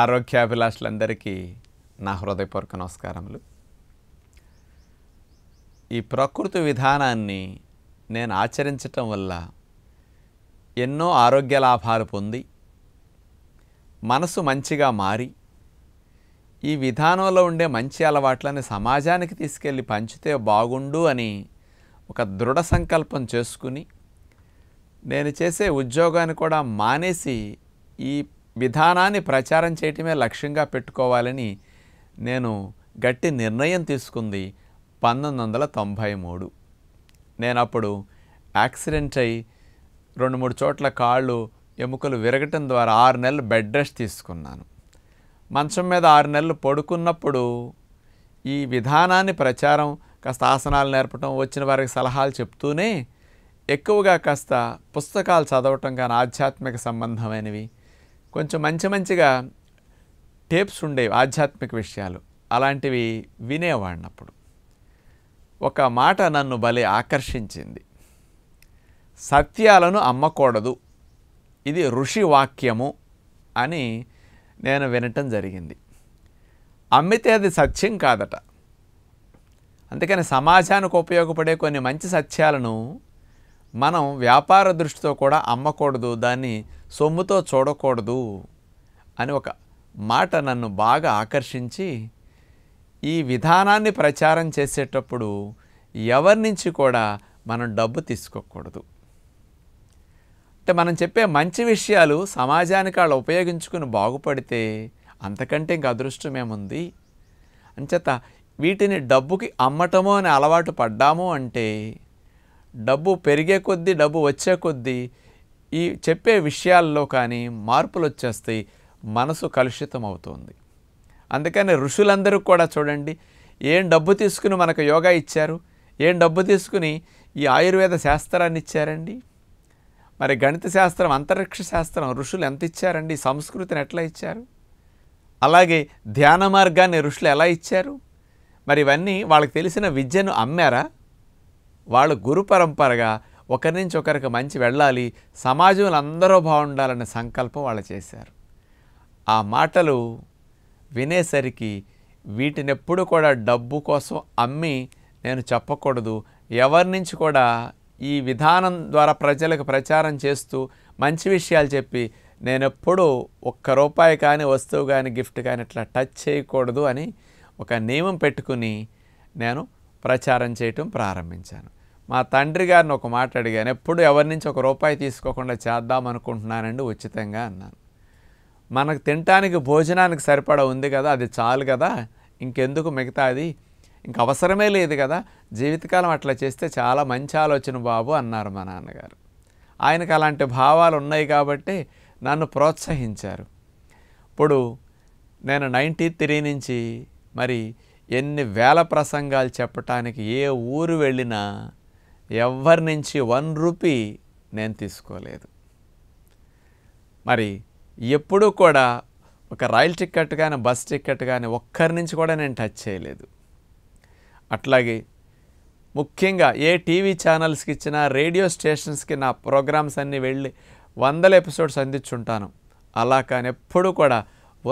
ఆరోగ్యాభిలాషులందరికీ నా హృదయపూర్వక నమస్కారములు ఈ ప్రకృతి విధానాన్ని నేను ఆచరించటం వల్ల ఎన్నో ఆరోగ్య లాభాలు పొంది మనసు మంచిగా మారి ఈ విధానంలో ఉండే మంచి అలవాట్లని సమాజానికి తీసుకెళ్ళి పంచితే బాగుండు అని ఒక దృఢ సంకల్పం చేసుకుని నేను చేసే ఉద్యోగాన్ని కూడా మానేసి ఈ విధానాన్ని ప్రచారం చేయటమే లక్ష్యంగా పెట్టుకోవాలని నేను గట్టి నిర్ణయం తీసుకుంది పంతొమ్మిది వందల తొంభై మూడు నేను అప్పుడు యాక్సిడెంట్ అయి రెండు మూడు చోట్ల కాళ్ళు ఎముకలు విరగటం ద్వారా ఆరు నెలలు బెడ్ రెస్ట్ తీసుకున్నాను మంచం మీద ఆరు నెలలు పడుకున్నప్పుడు ఈ విధానాన్ని ప్రచారం కాస్త ఆసనాలు నేర్పడం వచ్చిన వారికి సలహాలు చెప్తూనే ఎక్కువగా కాస్త పుస్తకాలు చదవటం కానీ ఆధ్యాత్మిక సంబంధమైనవి కొంచెం మంచి మంచిగా టేప్స్ ఉండేవి ఆధ్యాత్మిక విషయాలు అలాంటివి వినేవాడినప్పుడు ఒక మాట నన్ను భలే ఆకర్షించింది సత్యాలను అమ్మకూడదు ఇది ఋషి వాక్యము అని నేను వినటం జరిగింది అమ్మితే అది సత్యం కాదట అందుకని సమాజానికి ఉపయోగపడే కొన్ని మంచి సత్యాలను మనం వ్యాపార దృష్టితో కూడా అమ్మకూడదు దాన్ని సొమ్ముతో చూడకూడదు అని ఒక మాట నన్ను బాగా ఆకర్షించి ఈ విధానాన్ని ప్రచారం చేసేటప్పుడు ఎవరి నుంచి కూడా మనం డబ్బు తీసుకోకూడదు అంటే మనం చెప్పే మంచి విషయాలు సమాజానికి వాళ్ళు ఉపయోగించుకుని బాగుపడితే అంతకంటే ఇంక అదృష్టమేముంది అంచేత వీటిని డబ్బుకి అమ్మటము అనే అలవాటు పడ్డాము అంటే డబ్బు పెరిగే కొద్దీ డబ్బు వచ్చే కొద్దీ ఈ చెప్పే విషయాల్లో కానీ మార్పులు వచ్చేస్తాయి మనసు కలుషితం అవుతుంది అందుకని ఋషులందరూ కూడా చూడండి ఏం డబ్బు తీసుకుని మనకు యోగా ఇచ్చారు ఏం డబ్బు తీసుకుని ఈ ఆయుర్వేద శాస్త్రాన్ని ఇచ్చారండి మరి గణిత శాస్త్రం అంతరిక్ష శాస్త్రం ఋషులు ఎంత ఇచ్చారండి సంస్కృతిని ఎట్లా ఇచ్చారు అలాగే ధ్యాన మార్గాన్ని ఋషులు ఎలా ఇచ్చారు మరి ఇవన్నీ వాళ్ళకి తెలిసిన విద్యను అమ్మారా వాళ్ళు గురు పరంపరగా ఒకరి నుంచి ఒకరికి మంచి వెళ్ళాలి సమాజంలో అందరూ బాగుండాలనే సంకల్పం వాళ్ళు చేశారు ఆ మాటలు వినేసరికి వీటినెప్పుడు కూడా డబ్బు కోసం అమ్మి నేను చెప్పకూడదు ఎవరి నుంచి కూడా ఈ విధానం ద్వారా ప్రజలకు ప్రచారం చేస్తూ మంచి విషయాలు చెప్పి నేనెప్పుడు ఒక్క రూపాయి కానీ వస్తువు కానీ గిఫ్ట్ కానీ ఇట్లా టచ్ చేయకూడదు అని ఒక నియమం పెట్టుకుని నేను ప్రచారం చేయటం ప్రారంభించాను మా తండ్రి గారిని ఒక మాట అడిగాను ఎప్పుడు ఎవరి నుంచి ఒక రూపాయి తీసుకోకుండా చేద్దాం అనుకుంటున్నానండి ఉచితంగా అన్నాను మనకు తినటానికి భోజనానికి సరిపడా ఉంది కదా అది చాలు కదా ఇంకెందుకు మిగతాది ఇంక అవసరమే లేదు కదా జీవితకాలం అట్లా చేస్తే చాలా మంచి ఆలోచన బాబు అన్నారు మా నాన్నగారు ఆయనకు అలాంటి భావాలు ఉన్నాయి కాబట్టి నన్ను ప్రోత్సహించారు ఇప్పుడు నేను నైంటీ త్రీ నుంచి మరి ఎన్ని వేల ప్రసంగాలు చెప్పటానికి ఏ ఊరు వెళ్ళినా ఎవరి నుంచి వన్ రూపీ నేను తీసుకోలేదు మరి ఎప్పుడూ కూడా ఒక రైల్ టికెట్ కానీ బస్ టికెట్ కానీ ఒక్కరి నుంచి కూడా నేను టచ్ చేయలేదు అట్లాగే ముఖ్యంగా ఏ టీవీ ఛానల్స్కి ఇచ్చినా రేడియో స్టేషన్స్కి నా ప్రోగ్రామ్స్ అన్నీ వెళ్ళి వందల ఎపిసోడ్స్ అందించుంటాను అలా కానీ ఎప్పుడు కూడా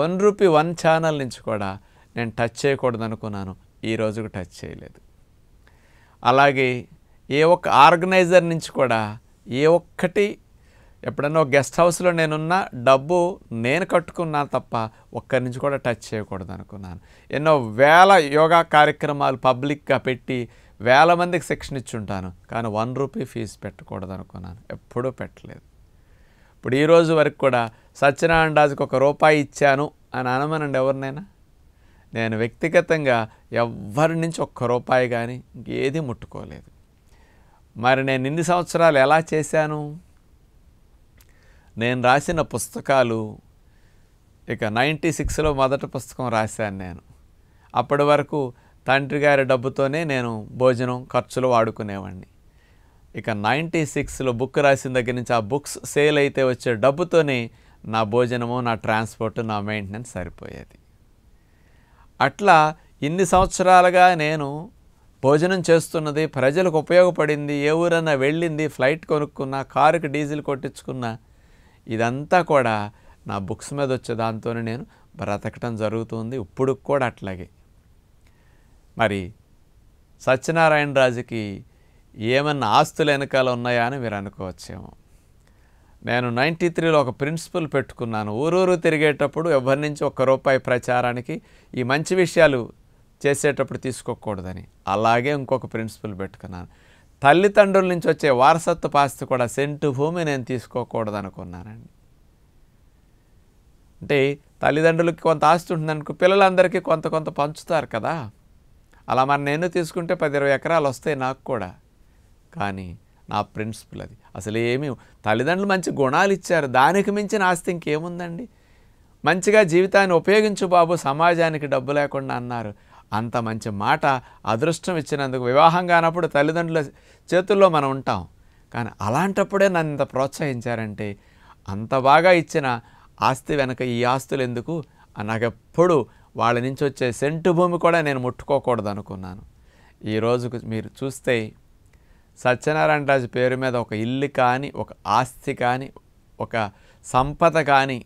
వన్ రూపీ వన్ ఛానల్ నుంచి కూడా నేను టచ్ చేయకూడదు అనుకున్నాను ఈ రోజుకు టచ్ చేయలేదు అలాగే ఏ ఒక్క ఆర్గనైజర్ నుంచి కూడా ఏ ఒక్కటి ఎప్పుడన్నా ఒక గెస్ట్ హౌస్లో నేనున్నా డబ్బు నేను కట్టుకున్నా తప్ప ఒక్కరి నుంచి కూడా టచ్ చేయకూడదు అనుకున్నాను ఎన్నో వేల యోగా కార్యక్రమాలు పబ్లిక్గా పెట్టి వేల మందికి శిక్షణ ఇచ్చుంటాను కానీ వన్ రూపీ ఫీజు పెట్టకూడదు అనుకున్నాను ఎప్పుడూ పెట్టలేదు ఇప్పుడు ఈరోజు వరకు కూడా రాజుకి ఒక రూపాయి ఇచ్చాను అని అనమనండి ఎవరినైనా నేను వ్యక్తిగతంగా ఎవరి నుంచి ఒక్క రూపాయి కానీ ఇంకేది ముట్టుకోలేదు మరి నేను ఇన్ని సంవత్సరాలు ఎలా చేశాను నేను రాసిన పుస్తకాలు ఇక నైంటీ సిక్స్లో మొదటి పుస్తకం రాశాను నేను అప్పటి వరకు తండ్రి గారి డబ్బుతోనే నేను భోజనం ఖర్చులు వాడుకునేవాడిని ఇక నైంటీ సిక్స్లో బుక్ రాసిన దగ్గర నుంచి ఆ బుక్స్ సేల్ అయితే వచ్చే డబ్బుతోనే నా భోజనము నా ట్రాన్స్పోర్ట్ నా మెయింటెనెన్స్ సరిపోయేది అట్లా ఇన్ని సంవత్సరాలుగా నేను భోజనం చేస్తున్నది ప్రజలకు ఉపయోగపడింది ఏ ఊరన్నా వెళ్ళింది ఫ్లైట్ కొనుక్కున్నా కారుకి డీజిల్ కొట్టించుకున్నా ఇదంతా కూడా నా బుక్స్ మీద వచ్చే దాంతోనే నేను బ్రతకటం జరుగుతుంది ఇప్పుడు కూడా అట్లాగే మరి సత్యనారాయణ రాజుకి ఏమన్నా ఆస్తులు వెనకాల ఉన్నాయా అని మీరు అనుకోవచ్చేమో నేను నైంటీ త్రీలో ఒక ప్రిన్సిపల్ పెట్టుకున్నాను ఊరూరు తిరిగేటప్పుడు ఎవరి నుంచి ఒక్క రూపాయి ప్రచారానికి ఈ మంచి విషయాలు చేసేటప్పుడు తీసుకోకూడదని అలాగే ఇంకొక ప్రిన్సిపల్ పెట్టుకున్నాను తల్లిదండ్రుల నుంచి వచ్చే వారసత్వ పాస్తి కూడా సెంటు భూమి నేను తీసుకోకూడదు అనుకున్నానండి అంటే తల్లిదండ్రులకి కొంత ఆస్తి ఉంటుందనుకో పిల్లలందరికీ కొంత కొంత పంచుతారు కదా అలా మరి నేను తీసుకుంటే పది ఇరవై ఎకరాలు వస్తాయి నాకు కూడా కానీ నా ప్రిన్సిపల్ అది అసలు ఏమి తల్లిదండ్రులు మంచి గుణాలు ఇచ్చారు దానికి మించిన ఆస్తి ఇంకేముందండి మంచిగా జీవితాన్ని ఉపయోగించు బాబు సమాజానికి డబ్బు లేకుండా అన్నారు అంత మంచి మాట అదృష్టం ఇచ్చినందుకు వివాహం కానప్పుడు తల్లిదండ్రుల చేతుల్లో మనం ఉంటాం కానీ అలాంటప్పుడే నన్ను ఇంత ప్రోత్సహించారంటే అంత బాగా ఇచ్చిన ఆస్తి వెనక ఈ ఆస్తులు ఎందుకు నాకెప్పుడు వాళ్ళ నుంచి వచ్చే సెంటు భూమి కూడా నేను ముట్టుకోకూడదు అనుకున్నాను ఈరోజు మీరు చూస్తే సత్యనారాయణ రాజు పేరు మీద ఒక ఇల్లు కానీ ఒక ఆస్తి కానీ ఒక సంపద కానీ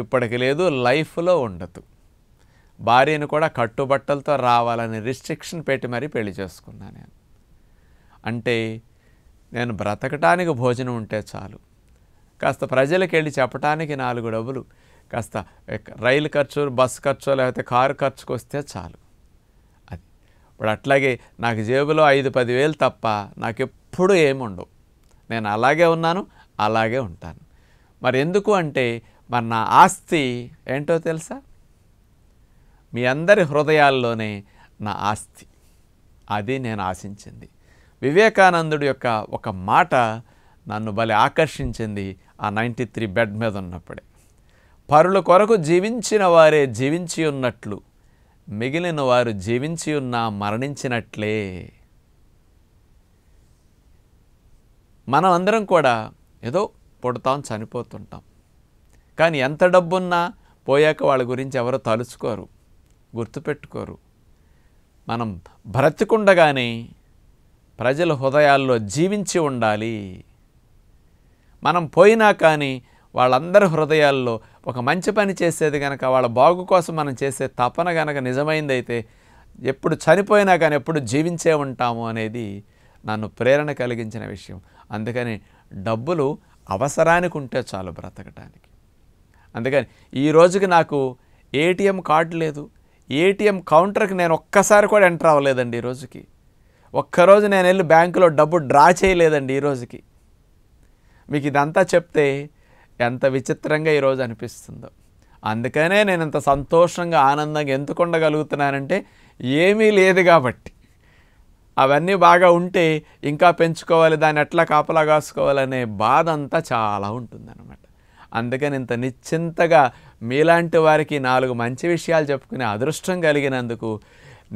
ఇప్పటికి లేదు లైఫ్లో ఉండదు భార్యను కూడా కట్టుబట్టలతో రావాలని రిస్ట్రిక్షన్ పెట్టి మరీ పెళ్లి చేసుకున్నా నేను అంటే నేను బ్రతకటానికి భోజనం ఉంటే చాలు కాస్త ప్రజలకు వెళ్ళి చెప్పటానికి నాలుగు డబ్బులు కాస్త రైలు ఖర్చు బస్సు ఖర్చు లేకపోతే కారు ఖర్చుకు వస్తే చాలు అది ఇప్పుడు అట్లాగే నాకు జేబులో ఐదు పదివేలు తప్ప నాకు ఎప్పుడు ఏముండవు నేను అలాగే ఉన్నాను అలాగే ఉంటాను మరి ఎందుకు అంటే మరి నా ఆస్తి ఏంటో తెలుసా మీ అందరి హృదయాల్లోనే నా ఆస్తి అది నేను ఆశించింది వివేకానందుడు యొక్క ఒక మాట నన్ను బలి ఆకర్షించింది ఆ నైంటీ త్రీ బెడ్ మీద ఉన్నప్పుడే పరుల కొరకు జీవించిన వారే జీవించి ఉన్నట్లు మిగిలిన వారు జీవించి ఉన్నా మరణించినట్లే మనం అందరం కూడా ఏదో పుడతాం చనిపోతుంటాం కానీ ఎంత డబ్బున్నా పోయాక వాళ్ళ గురించి ఎవరో తలుచుకోరు గుర్తుపెట్టుకోరు మనం బ్రతికుండగానే ప్రజల హృదయాల్లో జీవించి ఉండాలి మనం పోయినా కానీ వాళ్ళందరి హృదయాల్లో ఒక మంచి పని చేసేది కనుక వాళ్ళ బాగు కోసం మనం చేసే తపన కనుక నిజమైందైతే ఎప్పుడు చనిపోయినా కానీ ఎప్పుడు జీవించే ఉంటాము అనేది నన్ను ప్రేరణ కలిగించిన విషయం అందుకని డబ్బులు అవసరానికి ఉంటే చాలు బ్రతకటానికి అందుకని ఈ రోజుకి నాకు ఏటీఎం కార్డు లేదు ఏటీఎం కౌంటర్కి నేను ఒక్కసారి కూడా ఎంటర్ అవ్వలేదండి ఈరోజుకి ఒక్కరోజు నేను వెళ్ళి బ్యాంకులో డబ్బు డ్రా చేయలేదండి ఈరోజుకి మీకు ఇదంతా చెప్తే ఎంత విచిత్రంగా ఈరోజు అనిపిస్తుందో అందుకనే నేను ఇంత సంతోషంగా ఆనందంగా ఎందుకు ఉండగలుగుతున్నానంటే ఏమీ లేదు కాబట్టి అవన్నీ బాగా ఉంటే ఇంకా పెంచుకోవాలి దాన్ని ఎట్లా కాపలా కాసుకోవాలనే బాధ అంతా చాలా ఉంటుందన్నమాట అందుకని ఇంత నిశ్చింతగా మీలాంటి వారికి నాలుగు మంచి విషయాలు చెప్పుకునే అదృష్టం కలిగినందుకు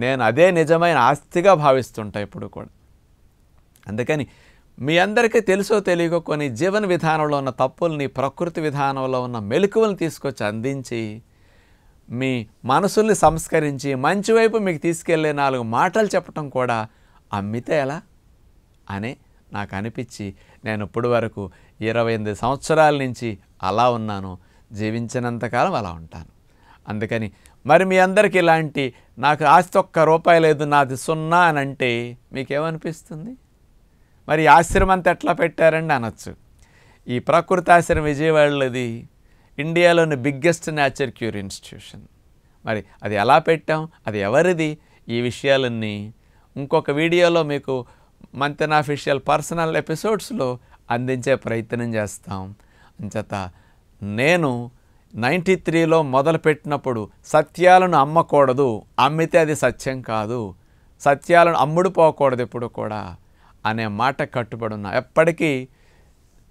నేను అదే నిజమైన ఆస్తిగా భావిస్తుంటా ఇప్పుడు కూడా అందుకని మీ అందరికీ తెలుసో తెలియకో కొన్ని జీవన విధానంలో ఉన్న తప్పుల్ని ప్రకృతి విధానంలో ఉన్న మెలకువలను తీసుకొచ్చి అందించి మీ మనసుల్ని సంస్కరించి మంచివైపు మీకు తీసుకెళ్లే నాలుగు మాటలు చెప్పటం కూడా అమ్మితే ఎలా అని నాకు అనిపించి నేను ఇప్పటి వరకు ఇరవై ఎనిమిది సంవత్సరాల నుంచి అలా ఉన్నాను జీవించినంతకాలం అలా ఉంటాను అందుకని మరి మీ అందరికీ ఇలాంటి నాకు ఆస్తి ఒక్క రూపాయి లేదు నాది సున్నా అని అంటే మీకేమనిపిస్తుంది మరి ఆశ్రమం అంతా ఎట్లా పెట్టారండి అనొచ్చు ఈ ప్రకృతి ఆశ్రమం విజయవాడలోది ఇండియాలోని బిగ్గెస్ట్ న్యాచర్ క్యూర్ ఇన్స్టిట్యూషన్ మరి అది ఎలా పెట్టాం అది ఎవరిది ఈ విషయాలన్నీ ఇంకొక వీడియోలో మీకు మంతెన్ అఫీషియల్ పర్సనల్ ఎపిసోడ్స్లో అందించే ప్రయత్నం చేస్తాం అంచేత నేను నైంటీ త్రీలో మొదలుపెట్టినప్పుడు సత్యాలను అమ్మకూడదు అమ్మితే అది సత్యం కాదు సత్యాలను అమ్ముడు పోకూడదు ఎప్పుడు కూడా అనే మాట కట్టుబడి ఉన్నా ఎప్పటికీ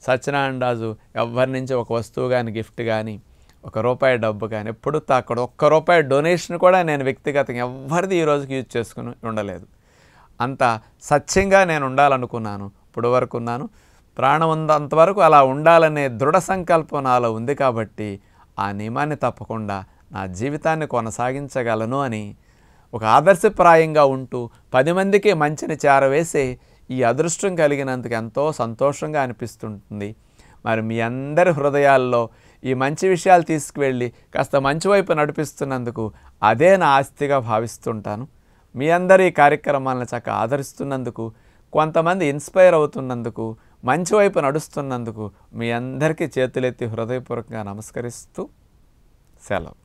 సత్యనారాయణ రాజు ఎవరి నుంచి ఒక వస్తువు కానీ గిఫ్ట్ కానీ ఒక రూపాయి డబ్బు కానీ ఎప్పుడు తాకడు ఒక్క రూపాయి డొనేషన్ కూడా నేను వ్యక్తిగతంగా ఎవరిది ఈ రోజుకి యూజ్ చేసుకుని ఉండలేదు అంత సత్యంగా నేను ఉండాలనుకున్నాను ఇప్పుడు వరకు ఉన్నాను ప్రాణం ఉన్నంతవరకు అలా ఉండాలనే దృఢ సంకల్పం నాలో ఉంది కాబట్టి ఆ నియమాన్ని తప్పకుండా నా జీవితాన్ని కొనసాగించగలను అని ఒక ఆదర్శప్రాయంగా ఉంటూ పది మందికి మంచిని చేరవేసే ఈ అదృష్టం కలిగినందుకు ఎంతో సంతోషంగా అనిపిస్తుంటుంది మరి మీ అందరి హృదయాల్లో ఈ మంచి విషయాలు తీసుకువెళ్ళి కాస్త మంచి వైపు నడిపిస్తున్నందుకు అదే నా ఆస్తిగా భావిస్తుంటాను మీ అందరి ఈ కార్యక్రమాలను చక్క ఆదరిస్తున్నందుకు కొంతమంది ఇన్స్పైర్ అవుతున్నందుకు మంచి వైపు నడుస్తున్నందుకు మీ అందరికీ చేతులెత్తి హృదయపూర్వకంగా నమస్కరిస్తూ సెలవు